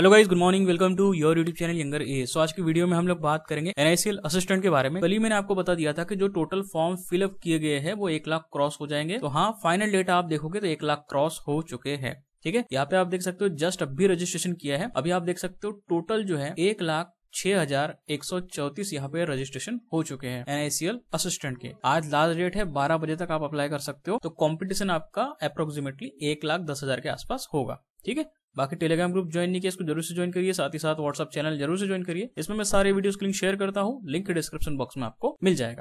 hello guys good morning welcome to your YouTube channel younger a so आज की video में हम लोग बात करेंगे एनआईसीएल असिस्टेंट के बारे में कल ही मैंने आपको बता दिया था कि जो टोटल फॉर्म फिलअप किए गए हैं वो एक लाख क्रॉस हो जाएंगे तो हाँ फाइनल डेटा आप देखोगे तो एक लाख क्रॉस हो चुके हैं ठीक है यहाँ पे आप देख सकते हो जस्ट अभी रजिस्ट्रेशन किया है अभी आप देख सकते हो टोटल जो है एक लाख छह हजार एक सौ चौतीस यहाँ पे रजिस्ट्रेशन हो चुके हैं एनआईसीएल असिस्टेंट के आज लास्ट डेट है बारह बजे तक आप अप्लाई कर सकते हो तो कंपटीशन आपका अप्रोक्सीमेटली एक लाख दस हजार के आसपास होगा ठीक है बाकी टेलीग्राम ग्रुप ज्वाइन नहीं किया इसको जरूर से ज्वाइन करिए साथ ही साथ व्हाट्सअप चैनल जरूर से ज्वाइन करिए इसमें मैं सारे वीडियोस की लिंक शेयर करता हूँ लिंक डिस्क्रिप्शन बॉक्स में आपको मिल जाएगा